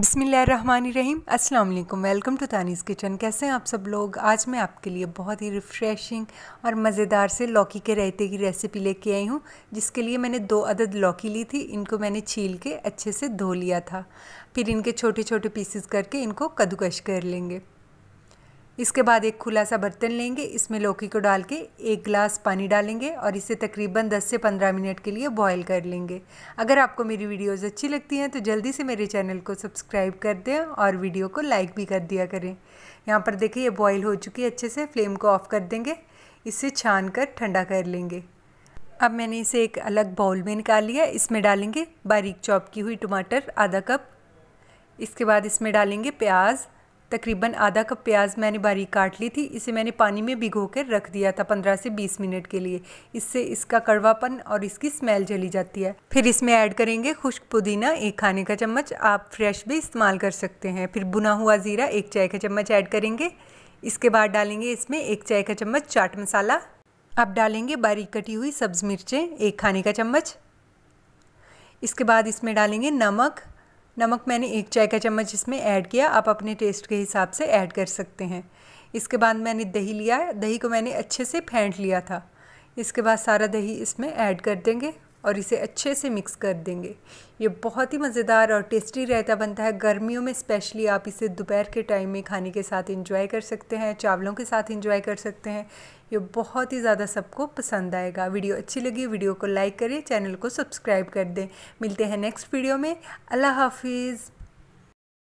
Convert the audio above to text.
बिसमीम अस्सलाम वालेकुम वेलकम टू तानीज़ किचन कैसे हैं आप सब लोग आज मैं आपके लिए बहुत ही रिफ़्रेशिंग और मज़ेदार से लौकी के रायते की रेसिपी लेके आई हूँ जिसके लिए मैंने दो अदद लौकी ली थी इनको मैंने छील के अच्छे से धो लिया था फिर इनके छोटे छोटे पीसेस करके इनको कद्दूकश कर लेंगे इसके बाद एक खुला सा बर्तन लेंगे इसमें लौकी को डाल के एक गिलास पानी डालेंगे और इसे तकरीबन 10 से 15 मिनट के लिए बॉईल कर लेंगे अगर आपको मेरी वीडियोस अच्छी लगती हैं तो जल्दी से मेरे चैनल को सब्सक्राइब कर दें और वीडियो को लाइक भी कर दिया करें यहाँ पर देखिए ये बॉयल हो चुकी है अच्छे से फ्लेम को ऑफ़ कर देंगे इसे छान कर ठंडा कर लेंगे अब मैंने इसे एक अलग बाउल में निकाल लिया इसमें डालेंगे बारीक चॉप की हुई टमाटर आधा कप इसके बाद इसमें डालेंगे प्याज़ तकरीबन आधा कप प्याज मैंने बारीक काट ली थी इसे मैंने पानी में भिगो कर रख दिया था पंद्रह से बीस मिनट के लिए इससे इसका कड़वापन और इसकी स्मेल चली जाती है फिर इसमें ऐड करेंगे खुश्क पुदीना एक खाने का चम्मच आप फ्रेश भी इस्तेमाल कर सकते हैं फिर बुना हुआ ज़ीरा एक चाय का चम्मच ऐड करेंगे इसके बाद डालेंगे इसमें एक चाय का चम्मच चाट मसाला अब डालेंगे बारीक कटी हुई सब्ज़ मिर्चें एक खाने का चम्मच इसके बाद इसमें डालेंगे नमक नमक मैंने एक चाय का चम्मच इसमें ऐड किया आप अपने टेस्ट के हिसाब से ऐड कर सकते हैं इसके बाद मैंने दही लिया दही को मैंने अच्छे से फेंट लिया था इसके बाद सारा दही इसमें ऐड कर देंगे और इसे अच्छे से मिक्स कर देंगे ये बहुत ही मज़ेदार और टेस्टी रहता बनता है गर्मियों में स्पेशली आप इसे दोपहर के टाइम में खाने के साथ इंजॉय कर सकते हैं चावलों के साथ इंजॉय कर सकते हैं ये बहुत ही ज़्यादा सबको पसंद आएगा वीडियो अच्छी लगी वीडियो को लाइक करें चैनल को सब्सक्राइब कर दें मिलते हैं नेक्स्ट वीडियो में अल्लाह हाफिज़